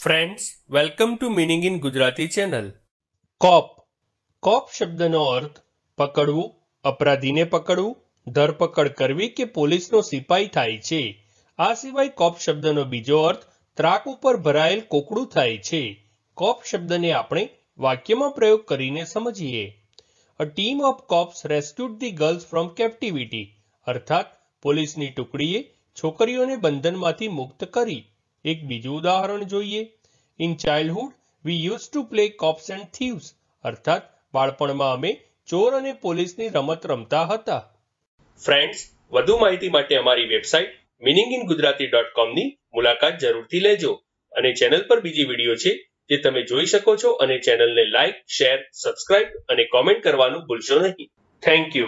friends welcome to meaning in Gujarati channel cop cop શબ્દનો અર્થ પકડવું અપરાધીને પકડવું ધરપકડ કરવી કે પોલીસનો સિપાઈ થાય છે આ સિવાય કોપ શબ્દનો બીજો અર્થ ત્રાક ઉપર ભરાયેલ કોકડું થાય છે કોપ શબ્દને આપણે વાક્યમાં પ્રયોગ કરીને સમજીએ a team of cops rescued the girls from captivity અર્થાત પોલીસની ટુકડીએ છોકરીઓને બંધનમાંથી મુક્ત કરી એક બીજું ઉદાહરણ જોઈએ in childhood we use to play cops and thieves અર્થાત બાળપણમાં અમે ચોર અને પોલીસની રમત રમતા હતા ફ્રેન્ડ્સ વધુ માહિતી માટે અમારી website meaning in Gujarati dot કોમની મુલાકાત જરૂરથી લેજો અને ચેનલ પર બીજી વિડીયો છે જે તમે જોઈ શકો છો અને ચેનલને લાઇક શેર સબસ્ક્રાઇબ અને કોમેન્ટ કરવાનું ભૂલશો નહીં થેન્ક યુ